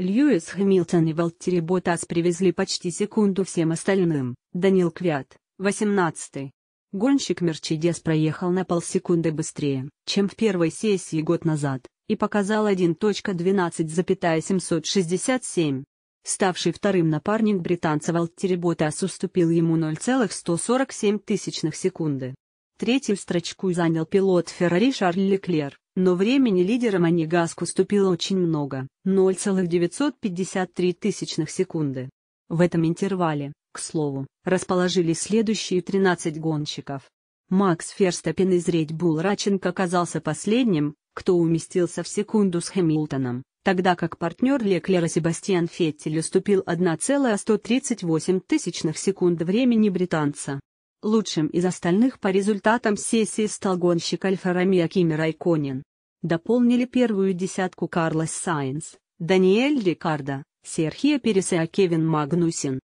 Льюис Хэмилтон и Валтери Ботас привезли почти секунду всем остальным. Данил Квят, 18-й. Гонщик Мерчедес проехал на полсекунды быстрее, чем в первой сессии год назад, и показал 1.12,767. Ставший вторым напарник британца Валтери Ботас уступил ему 0,147 секунды. Третью строчку занял пилот Феррари Шарль Леклер, но времени лидера Манигаск уступило очень много – 0,953 тысячных секунды. В этом интервале, к слову, расположились следующие 13 гонщиков. Макс Ферстаппен из Red Bull Раченко оказался последним, кто уместился в секунду с Хэмилтоном, тогда как партнер Леклера Себастьян Феттель уступил 1,138 тысячных секунд времени британца. Лучшим из остальных по результатам сессии стал гонщик Альфа-Ромео Кими Райконин. Дополнили первую десятку Карлос Сайнс, Даниэль Рикардо, Серхио Переса и Кевин Магнусин.